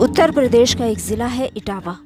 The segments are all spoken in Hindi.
उत्तर प्रदेश का एक ज़िला है इटावा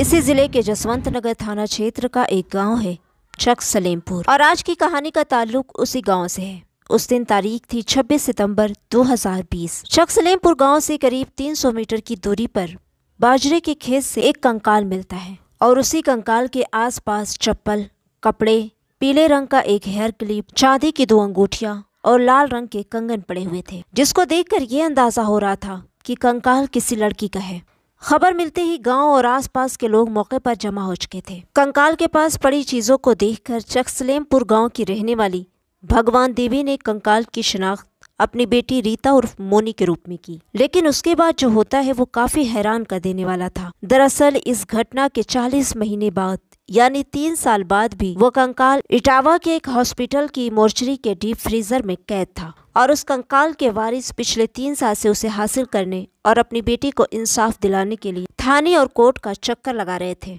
इसी ज़िले के जसवंत नगर थाना क्षेत्र का एक गांव है चक सलेमपुर और आज की कहानी का ताल्लुक उसी गांव से है उस दिन तारीख थी 26 सितंबर 2020 चक सलेमपुर गांव से करीब 300 मीटर की दूरी पर बाजरे के खेत से एक कंकाल मिलता है और उसी कंकाल के आसपास चप्पल कपड़े पीले रंग का एक हेयर क्लिप चांदी की दो अंगूठिया और लाल रंग के कंगन पड़े हुए थे जिसको देखकर ये अंदाजा हो रहा था कि कंकाल किसी लड़की का है खबर मिलते ही गांव और आसपास के लोग मौके पर जमा हो चुके थे कंकाल के पास पड़ी चीज़ों को देखकर चक्सलेमपुर गांव की रहने वाली भगवान देवी ने कंकाल की शिनाख्त अपनी बेटी रीता उर्फ मोनी के रूप में की लेकिन उसके बाद जो होता है वो काफी हैरान कर देने वाला था दरअसल इस घटना के 40 महीने बाद यानी तीन साल बाद भी वो कंकाल इटावा के एक हॉस्पिटल की मोर्चरी के डीप फ्रीजर में कैद था और उस कंकाल के वारिस पिछले तीन साल से उसे हासिल करने और अपनी बेटी को इंसाफ दिलाने के लिए थाने और कोर्ट का चक्कर लगा रहे थे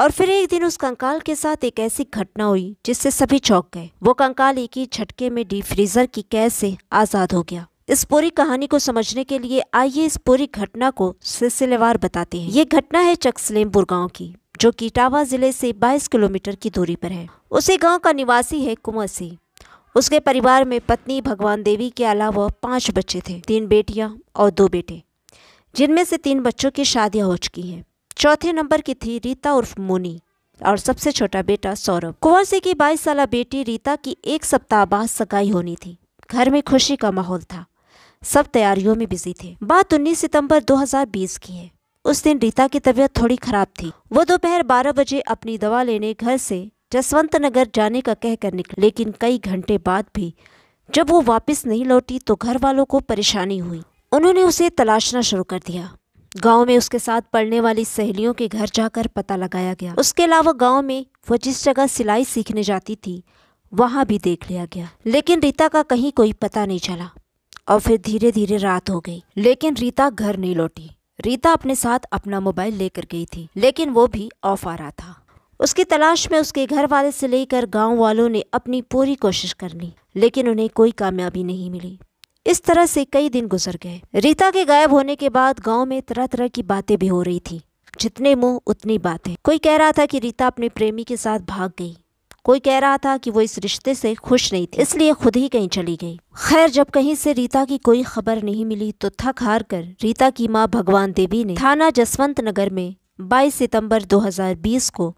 और फिर एक दिन उस कंकाल के साथ एक ऐसी घटना हुई जिससे सभी चौंक गए वो कंकाल एक ही झटके में डीप फ्रीजर की कैद से आज़ाद हो गया इस पूरी कहानी को समझने के लिए आइए इस पूरी घटना को सिलसिलेवार बताते हैं ये घटना है चक्सलेमपुर गाँव की जो किटावा जिले से 22 किलोमीटर की दूरी पर है उसी गांव का निवासी है कुंवर सिंह उसके परिवार में पत्नी भगवान देवी के अलावा पांच बच्चे थे तीन बेटियां और दो बेटे जिनमें से तीन बच्चों की शादियां हो चुकी हैं चौथे नंबर की थी रीता उर्फ मोनी और सबसे छोटा बेटा सौरभ कुंवर सिंह की बाईस साल बेटी रीता की एक सप्ताह बाद सगाई होनी थी घर में खुशी का माहौल था सब तैयारियों में बिजी थे बात 19 सितंबर 2020 की है उस दिन रीता की तबीयत थोड़ी खराब थी वो दोपहर 12 बजे अपनी दवा लेने घर से जसवंत नगर जाने का कहकर निकले लेकिन कई घंटे बाद भी जब वो वापस नहीं लौटी तो घर वालों को परेशानी हुई उन्होंने उसे तलाशना शुरू कर दिया गांव में उसके साथ पढ़ने वाली सहेलियों के घर जाकर पता लगाया गया उसके अलावा गांव में वो जिस जगह सिलाई सीखने जाती थी वहाँ भी देख लिया गया लेकिन रीता का कहीं कोई पता नहीं चला और फिर धीरे धीरे रात हो गई लेकिन रीता घर नहीं लौटी रीता अपने साथ अपना मोबाइल लेकर गई थी लेकिन वो भी ऑफ आ रहा था उसकी तलाश में उसके घर वाले से लेकर गांव वालों ने अपनी पूरी कोशिश कर ली लेकिन उन्हें कोई कामयाबी नहीं मिली इस तरह से कई दिन गुजर गए रीता के गायब होने के बाद गांव में तरह तरह की बातें भी हो रही थी जितने मुंह उतनी बातें कोई कह रहा था कि रीता अपने प्रेमी के साथ भाग गई कोई कह रहा था कि वो इस रिश्ते से खुश नहीं थी इसलिए खुद ही कहीं चली गई खैर जब कहीं से रीता की कोई खबर नहीं मिली तो थक हार कर रीता की माँ भगवान देवी ने थाना जसवंत नगर में 22 सितंबर 2020 को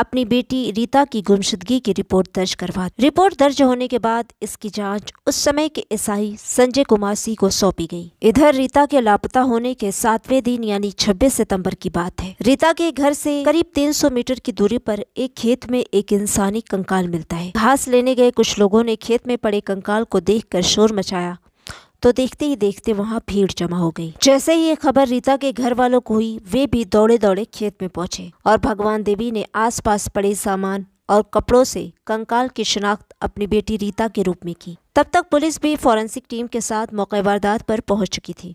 अपनी बेटी रीता की गुमशुदगी की रिपोर्ट दर्ज करवा रिपोर्ट दर्ज होने के बाद इसकी जांच उस समय के ईसाई संजय कुमार सिंह को सौंपी गई इधर रीता के लापता होने के सातवें दिन यानी 26 सितंबर की बात है रीता के घर से करीब 300 मीटर की दूरी पर एक खेत में एक इंसानी कंकाल मिलता है घास लेने गए कुछ लोगों ने खेत में पड़े कंकाल को देख कर शोर मचाया तो देखते ही देखते वहाँ भीड़ जमा हो गई जैसे ही ये खबर रीता के घर वालों को हुई वे भी दौड़े दौड़े खेत में पहुंचे और भगवान देवी ने आसपास पड़े सामान और कपड़ों से कंकाल की शिनाख्त अपनी बेटी रीता के रूप में की तब तक पुलिस भी फॉरेंसिक टीम के साथ मौके वारदात पर पहुंच चुकी थी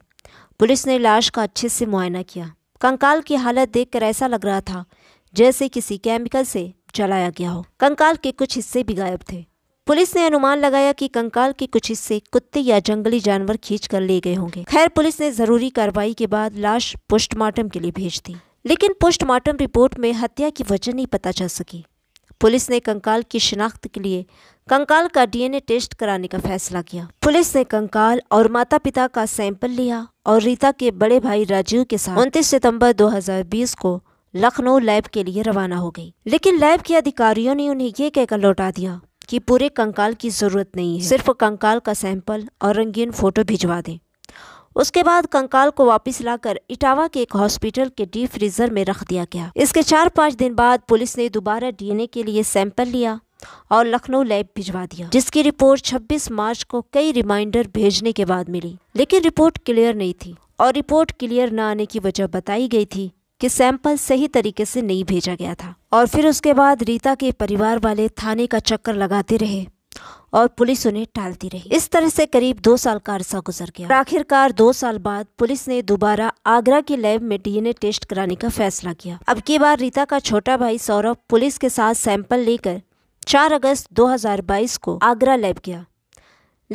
पुलिस ने लाश का अच्छे से मुआयना किया कंकाल की हालत देखकर ऐसा लग रहा था जैसे किसी केमिकल से जलाया गया हो कंकाल के कुछ हिस्से भी गायब थे पुलिस ने अनुमान लगाया कि कंकाल के कुछ हिस्से कुत्ते या जंगली जानवर खींच कर ले गए होंगे खैर पुलिस ने जरूरी कार्रवाई के बाद लाश पोस्टमार्टम के लिए भेज दी लेकिन पोस्टमार्टम रिपोर्ट में हत्या की वजह नहीं पता चल सकी पुलिस ने कंकाल की शिनाख्त के लिए कंकाल का डीएनए टेस्ट कराने का फैसला किया पुलिस ने कंकाल और माता पिता का सैंपल लिया और रीता के बड़े भाई राजीव के साथ उनतीस सितम्बर दो को लखनऊ लैब के लिए रवाना हो गई लेकिन लैब के अधिकारियों ने उन्हें ये कहकर लौटा दिया कि पूरे कंकाल की ज़रूरत नहीं है सिर्फ कंकाल का सैंपल और रंगीन फ़ोटो भिजवा दें उसके बाद कंकाल को वापस लाकर इटावा के एक हॉस्पिटल के डीप फ्रीज़र में रख दिया गया इसके चार पाँच दिन बाद पुलिस ने दोबारा डीएनए के लिए सैंपल लिया और लखनऊ लैब भिजवा दिया जिसकी रिपोर्ट 26 मार्च को कई रिमाइंडर भेजने के बाद मिली लेकिन रिपोर्ट क्लियर नहीं थी और रिपोर्ट क्लियर न आने की वजह बताई गई थी कि सैंपल सही तरीके से नहीं भेजा गया था और फिर उसके बाद रीता के परिवार वाले थाने का चक्कर लगाते रहे और पुलिस उन्हें टालती रही इस तरह से करीब दो साल का अरसा गुजर गया आखिरकार दो साल बाद पुलिस ने दोबारा आगरा की लैब में डीएनए टेस्ट कराने का फैसला किया अब की बार रीता का छोटा भाई सौरभ पुलिस के साथ सैंपल लेकर 4 अगस्त 2022 को आगरा लैब गया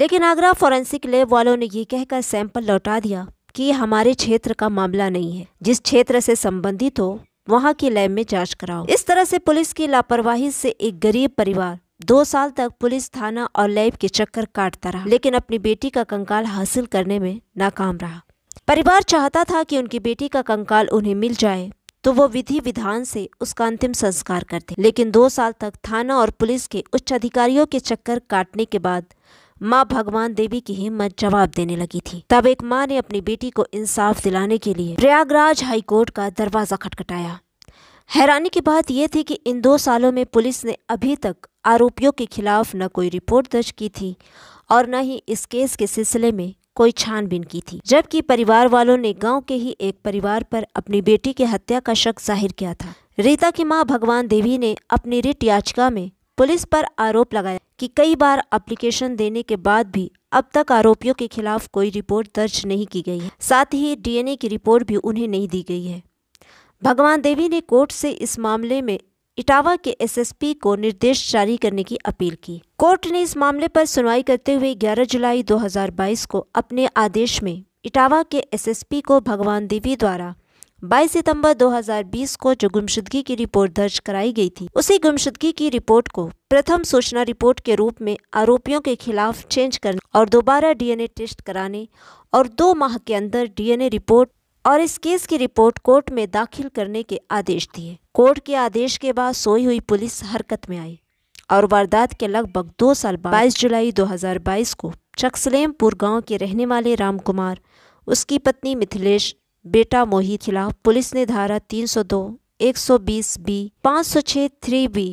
लेकिन आगरा फॉरेंसिक लैब वालों ने यह कहकर सैंपल लौटा दिया कि हमारे क्षेत्र का मामला नहीं है जिस क्षेत्र से संबंधित हो वहाँ की लैब में जांच कराओ इस तरह से पुलिस की लापरवाही से एक गरीब परिवार दो साल तक पुलिस थाना और लैब के चक्कर काटता रहा लेकिन अपनी बेटी का कंकाल हासिल करने में नाकाम रहा परिवार चाहता था कि उनकी बेटी का कंकाल उन्हें मिल जाए तो वो विधि विधान से उसका अंतिम संस्कार करते लेकिन दो साल तक थाना और पुलिस के उच्च अधिकारियों के चक्कर काटने के बाद माँ भगवान देवी की हिम्मत जवाब देने लगी थी तब एक माँ ने अपनी बेटी को इंसाफ दिलाने के लिए प्रयागराज हाईकोर्ट का दरवाजा खटखटाया हैरानी की बात यह थी कि इन दो सालों में पुलिस ने अभी तक आरोपियों के खिलाफ न कोई रिपोर्ट दर्ज की थी और न ही इस केस के सिलसिले में कोई छानबीन की थी जबकि परिवार वालों ने गांव के ही एक परिवार पर अपनी बेटी की हत्या का शक जाहिर किया था रीता की मां भगवान देवी ने अपनी रिट याचिका में पुलिस पर आरोप लगाया कि कई बार अप्लीकेशन देने के बाद भी अब तक आरोपियों के खिलाफ कोई रिपोर्ट दर्ज नहीं की गई है साथ ही डीएनए की रिपोर्ट भी उन्हें नहीं दी गई है भगवान देवी ने कोर्ट से इस मामले में इटावा के एसएसपी को निर्देश जारी करने की अपील की कोर्ट ने इस मामले पर सुनवाई करते हुए 11 जुलाई 2022 को अपने आदेश में इटावा के एसएसपी को भगवान देवी द्वारा 22 सितंबर 2020 को जो गुमशुदगी की रिपोर्ट दर्ज कराई गई थी उसी गुमशुदगी की रिपोर्ट को प्रथम सूचना रिपोर्ट के रूप में आरोपियों के खिलाफ चेंज करने और दोबारा डीएनए टेस्ट कराने और दो माह के अंदर डीएनए रिपोर्ट और इस केस की रिपोर्ट कोर्ट में दाखिल करने के आदेश दिए कोर्ट के आदेश के बाद सोई हुई पुलिस हरकत में आई और वारदात के लगभग दो साल बाद बाईस जुलाई दो को चकसलेमपुर गाँव के रहने वाले राम कुमार उसकी पत्नी मिथिलेश बेटा मोहित खिलाफ पुलिस ने धारा 302, 120 B 506 three B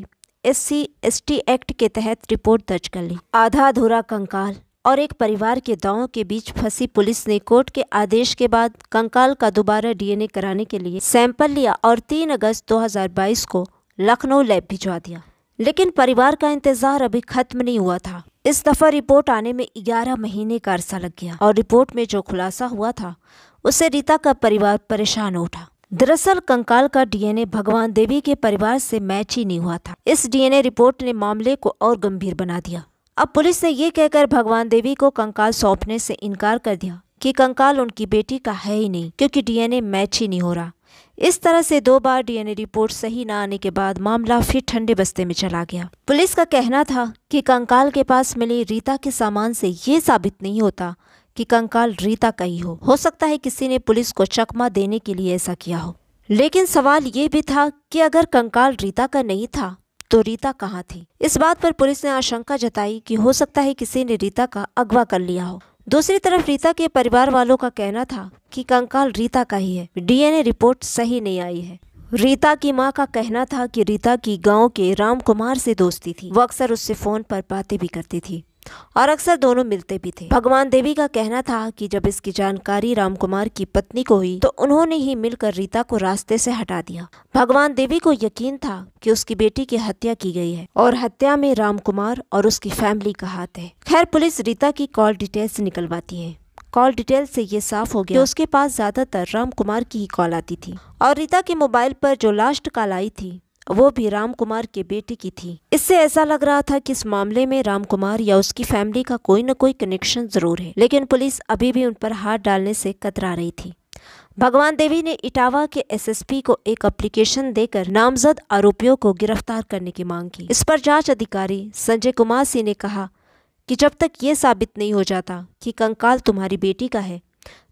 S C S T act के तहत रिपोर्ट दर्ज कर ली आधा अधूरा कंकाल और एक परिवार के दावों के बीच फंसी पुलिस ने कोर्ट के आदेश के बाद कंकाल का दोबारा डीएनए कराने के लिए सैंपल लिया और 3 अगस्त 2022 को लखनऊ लैब भिजवा दिया लेकिन परिवार का इंतजार अभी खत्म नहीं हुआ था इस दफ़ा रिपोर्ट आने में ग्यारह महीने का अरसा लग गया और रिपोर्ट में जो खुलासा हुआ था उससे रीता का परिवार परेशान उठा दरअसल कंकाल का डीएनए भगवान देवी के परिवार से मैच ही नहीं हुआ था इस डीएनए रिपोर्ट ने मामले को और गंभीर बना दिया अब पुलिस ने ये कहकर भगवान देवी को कंकाल सौंपने से इनकार कर दिया कि कंकाल उनकी बेटी का है ही नहीं क्योंकि डीएनए मैच ही नहीं हो रहा इस तरह से दो बार डीएनए रिपोर्ट सही न आने के बाद मामला फिर ठंडे बस्ते में चला गया पुलिस का कहना था कि कंकाल के पास मिले रीता के सामान से ये साबित नहीं होता कि कंकाल रीता का ही हो हो सकता है किसी ने पुलिस को चकमा देने के लिए ऐसा किया हो लेकिन सवाल ये भी था कि अगर कंकाल रीता का नहीं था तो रीता कहाँ थी इस बात पर पुलिस ने आशंका जताई कि हो सकता है किसी ने रीता का अगवा कर लिया हो दूसरी तरफ रीता के परिवार वालों का कहना था कि कंकाल रीता का ही है डीएनए रिपोर्ट सही नहीं आई है रीता की मां का कहना था कि रीता की गांव के राम कुमार से दोस्ती थी वो अक्सर उससे फ़ोन पर बातें भी करती थी और अक्सर दोनों मिलते भी थे भगवान देवी का कहना था कि जब इसकी जानकारी रामकुमार की पत्नी को हुई तो उन्होंने ही मिलकर रीता को रास्ते से हटा दिया भगवान देवी को यकीन था कि उसकी बेटी की हत्या की गई है और हत्या में रामकुमार और उसकी फैमिली का हाथ है खैर पुलिस रीता की कॉल डिटेल्स निकलवाती है कॉल डिटेल से ये साफ हो गया कि उसके पास ज्यादातर राम कुमार की ही कॉल आती थी और रीता के मोबाइल पर जो लास्ट कॉल आई थी वो भी राम कुमार के बेटे की थी इससे ऐसा लग रहा था कि इस मामले में राम कुमार या उसकी फैमिली का कोई न कोई कनेक्शन जरूर है लेकिन पुलिस अभी भी उन पर हाथ डालने से कतरा रही थी भगवान देवी ने इटावा के एसएसपी को एक एप्लीकेशन देकर नामजद आरोपियों को गिरफ्तार करने की मांग की इस पर जांच अधिकारी संजय कुमार सिंह ने कहा कि जब तक ये साबित नहीं हो जाता कि कंकाल तुम्हारी बेटी का है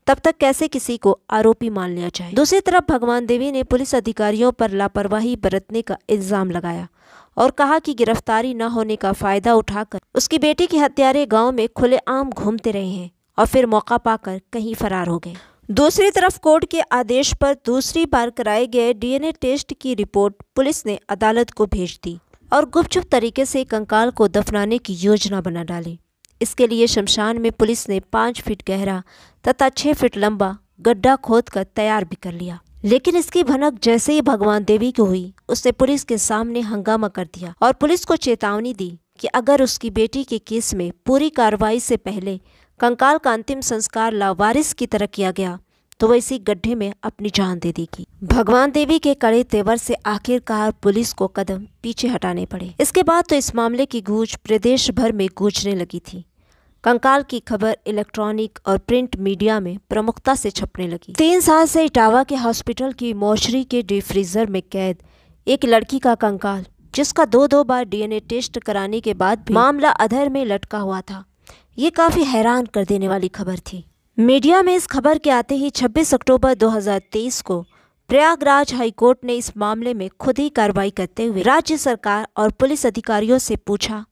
तब तक कैसे किसी को आरोपी मान लिया जाए दूसरी तरफ भगवान देवी ने पुलिस अधिकारियों पर लापरवाही बरतने का इल्ज़ाम लगाया और कहा कि गिरफ्तारी न होने का फ़ायदा उठाकर उसकी बेटी की हत्यारे गांव में खुलेआम घूमते रहे हैं और फिर मौका पाकर कहीं फरार हो गए दूसरी तरफ कोर्ट के आदेश पर दूसरी बार कराए गए डीएनए टेस्ट की रिपोर्ट पुलिस ने अदालत को भेज दी और गुपचुप तरीके से कंकाल को दफनाने की योजना बना डाली इसके लिए शमशान में पुलिस ने पाँच फीट गहरा तथा छः फीट लंबा गड्ढा खोद कर तैयार भी कर लिया लेकिन इसकी भनक जैसे ही भगवान देवी की हुई उसने पुलिस के सामने हंगामा कर दिया और पुलिस को चेतावनी दी कि अगर उसकी बेटी के केस में पूरी कार्रवाई से पहले कंकाल का अंतिम संस्कार लावारिस की तरह किया गया तो वह इसी गड्ढे में अपनी जान दे देगी भगवान देवी के कड़े तेवर से आखिरकार पुलिस को कदम पीछे हटाने पड़े इसके बाद तो इस मामले की गूंज प्रदेश भर में गूंजने लगी थी कंकाल की खबर इलेक्ट्रॉनिक और प्रिंट मीडिया में प्रमुखता से छपने लगी तीन साल से इटावा के हॉस्पिटल की मोशरी के डिफ्रीजर में कैद एक लड़की का कंकाल जिसका दो दो बार डीएनए टेस्ट कराने के बाद मामला अधर में लटका हुआ था ये काफ़ी हैरान कर देने वाली खबर थी मीडिया में इस खबर के आते ही 26 अक्टूबर 2023 को प्रयागराज हाईकोर्ट ने इस मामले में खुद ही कार्रवाई करते हुए राज्य सरकार और पुलिस अधिकारियों से पूछा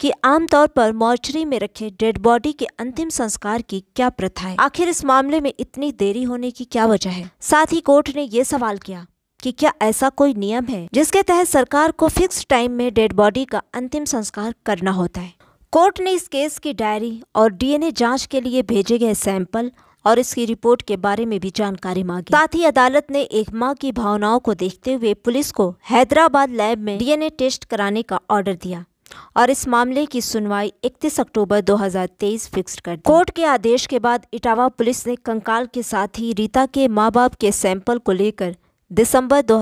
कि आमतौर पर मॉर्चरी में रखे डेड बॉडी के अंतिम संस्कार की क्या प्रथा है आखिर इस मामले में इतनी देरी होने की क्या वजह है साथ ही कोर्ट ने ये सवाल किया कि क्या ऐसा कोई नियम है जिसके तहत सरकार को फिक्स टाइम में डेड बॉडी का अंतिम संस्कार करना होता है कोर्ट ने इस केस की डायरी और डीएनए जांच के लिए भेजे गए सैंपल और इसकी रिपोर्ट के बारे में भी जानकारी मांगी साथ ही अदालत ने एक मां की भावनाओं को देखते हुए पुलिस को हैदराबाद लैब में डीएनए टेस्ट कराने का ऑर्डर दिया और इस मामले की सुनवाई 31 अक्टूबर 2023 फिक्स कर दी कोर्ट के आदेश के बाद इटावा पुलिस ने कंकाल के साथ ही रीता के माँ बाप के सैंपल को लेकर दिसंबर दो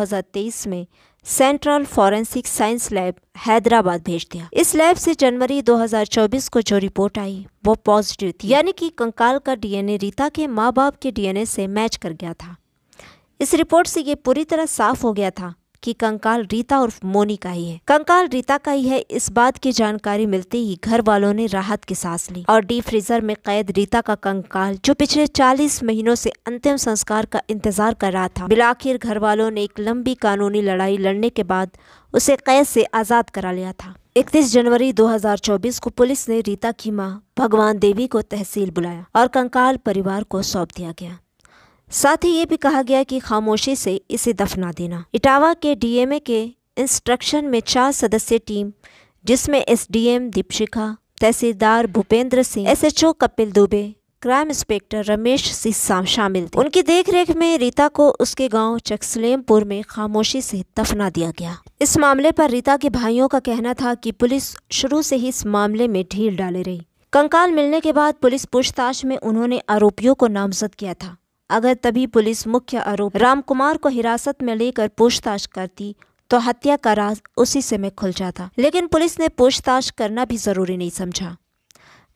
में central forensic science lab Hyderabad भेज दिया इस लैब से जनवरी 2024 को जो रिपोर्ट आई वो पॉजिटिव थी यानी कि कंकाल का डीएनए रीता के माँ बाप के डीएनए से मैच कर गया था इस रिपोर्ट से ये पूरी तरह साफ हो गया था कि कंकाल रीता और मोनी का ही है कंकाल रीता का ही है इस बात की जानकारी मिलते ही घर वालों ने राहत की सांस ली और डीप फ्रीजर में कैद रीता का कंकाल जो पिछले 40 महीनों से अंतिम संस्कार का इंतजार कर रहा था बिलाखिर घर वालों ने एक लंबी कानूनी लड़ाई लड़ने के बाद उसे कैद से आज़ाद करा लिया था 31 जनवरी 2024 को पुलिस ने रीता की मां भगवान देवी को तहसील बुलाया और कंकाल परिवार को सौंप दिया गया साथ ही ये भी कहा गया कि खामोशी से इसे दफना देना इटावा के डीएमए के इंस्ट्रक्शन में चार सदस्य टीम जिसमें एसडीएम दीपशिखा तहसीलदार Bhupendra Singh SHO Kapil Dubey crime inspector Ramesh Singh शामिल थे उनकी देखरेख में रीता को उसके गांव चकसलेमपुर में खामोशी से दफना दिया गया इस मामले पर रीता के भाइयों का कहना था कि पुलिस शुरू से ही इस मामले में ढील डाले रही कंकाल मिलने के बाद पुलिस पूछताछ में उन्होंने आरोपियों को नामजद किया था अगर तभी पुलिस मुख्य आरोप राम कुमार को हिरासत में लेकर पूछताछ करती तो हत्या का राज उसी समय खुल जाता लेकिन पुलिस ने पूछताछ करना भी ज़रूरी नहीं समझा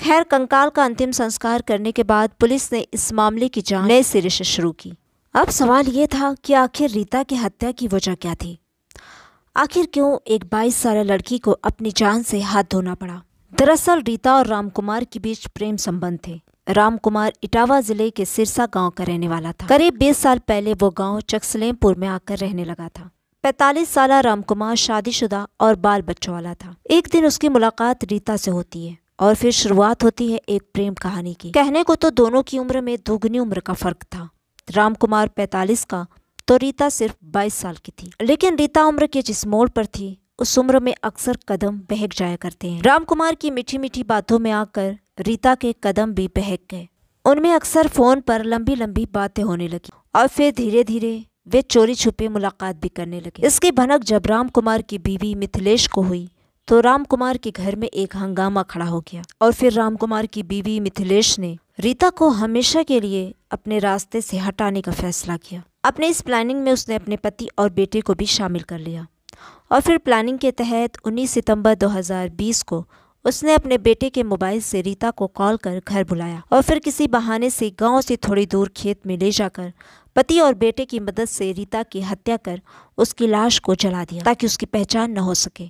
खैर कंकाल का अंतिम संस्कार करने के बाद पुलिस ने इस मामले की जांच नए सिरे से शुरू की अब सवाल ये था कि आखिर रीता की हत्या की वजह क्या थी आखिर क्यों एक बाईस साल लड़की को अपनी जान से हाथ धोना पड़ा दरअसल रीता और रामकुमार के बीच प्रेम संबंध थे राम कुमार इटावा जिले के सिरसा गांव का रहने वाला था करीब 20 साल पहले वो गांव चक्सलेमपुर में आकर रहने लगा था 45 साल रामकुमार शादीशुदा और बाल बच्चों वाला था एक दिन उसकी मुलाकात रीता से होती है और फिर शुरुआत होती है एक प्रेम कहानी की कहने को तो दोनों की उम्र में दोगुनी उम्र का फर्क था रामकुमार 45 का तो रीता सिर्फ 22 साल की थी लेकिन रीता उम्र के जिस मोड़ पर थी उस उम्र में अक्सर कदम बहक जाया करते हैं रामकुमार की मीठी मीठी बातों में आकर रीता के कदम भी बहक गए उनमें अक्सर फ़ोन पर लंबी लंबी बातें होने लगी और फिर धीरे धीरे वे चोरी छुपे मुलाकात भी करने लगे इसकी भनक जब राम कुमार की बीवी मिथिलेश को हुई तो राम कुमार के घर में एक हंगामा खड़ा हो गया और फिर राम कुमार की बीवी मिथिलेश ने रीता को हमेशा के लिए अपने रास्ते से हटाने का फैसला किया अपने इस प्लानिंग में उसने अपने पति और बेटे को भी शामिल कर लिया और फिर प्लानिंग के तहत 19 सितंबर 2020 को उसने अपने बेटे के मोबाइल से रीता को कॉल कर घर बुलाया और फिर किसी बहाने से गांव से थोड़ी दूर खेत में ले जाकर पति और बेटे की मदद से रीता की हत्या कर उसकी लाश को जला दिया ताकि उसकी पहचान न हो सके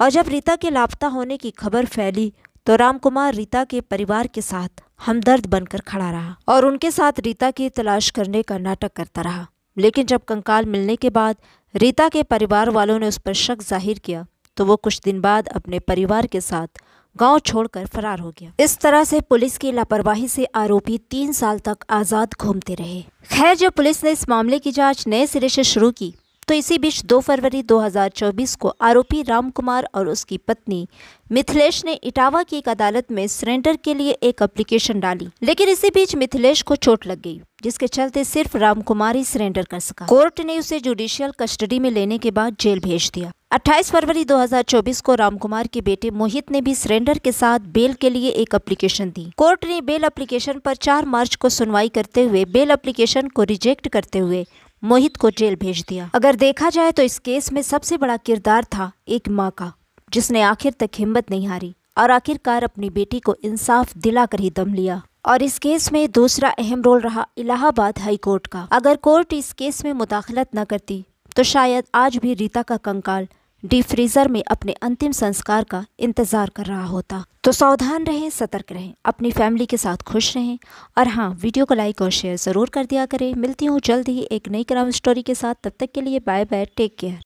और जब रीता के लापता होने की खबर फैली तो राम कुमार रीता के परिवार के साथ हमदर्द बनकर खड़ा रहा और उनके साथ रीता की तलाश करने का नाटक करता रहा लेकिन जब कंकाल मिलने के बाद रीता के परिवार वालों ने उस पर शक जाहिर किया तो वो कुछ दिन बाद अपने परिवार के साथ गांव छोड़कर फरार हो गया इस तरह से पुलिस की लापरवाही से आरोपी तीन साल तक आज़ाद घूमते रहे खैर जब पुलिस ने इस मामले की जांच नए सिरे से शुरू की तो इसी बीच 2 फरवरी 2024 को आरोपी राम कुमार और उसकी पत्नी मिथिलेश ने इटावा की एक अदालत में सरेंडर के लिए एक एप्लीकेशन डाली लेकिन इसी बीच मिथिलेश को चोट लग गई जिसके चलते सिर्फ राम कुमार ही सरेंडर कर सका कोर्ट ने उसे जुडिशियल कस्टडी में लेने के बाद जेल भेज दिया 28 फरवरी 2024 को रामकुमार के बेटे मोहित ने भी सरेंडर के साथ बेल के लिए एक एप्लीकेशन दी कोर्ट ने बेल एप्लीकेशन पर 4 मार्च को सुनवाई करते हुए बेल एप्लीकेशन को रिजेक्ट करते हुए मोहित को जेल भेज दिया अगर देखा जाए तो इस केस में सबसे बड़ा किरदार था एक माँ का जिसने आखिर तक हिम्मत नहीं हारी और आखिरकार अपनी बेटी को इंसाफ दिलाकर ही दम लिया और इस केस में दूसरा अहम रोल रहा इलाहाबाद हाई कोर्ट का अगर कोर्ट इस केस में मुदाखलत न करती तो शायद आज भी रीता का कंकाल डीप फ्रीज़र में अपने अंतिम संस्कार का इंतज़ार कर रहा होता तो सावधान रहें सतर्क रहें अपनी फैमिली के साथ खुश रहें और हाँ वीडियो को लाइक और शेयर ज़रूर कर दिया करें मिलती हूँ जल्द ही एक नई क्राइम स्टोरी के साथ तब तक के लिए बाय बाय टेक केयर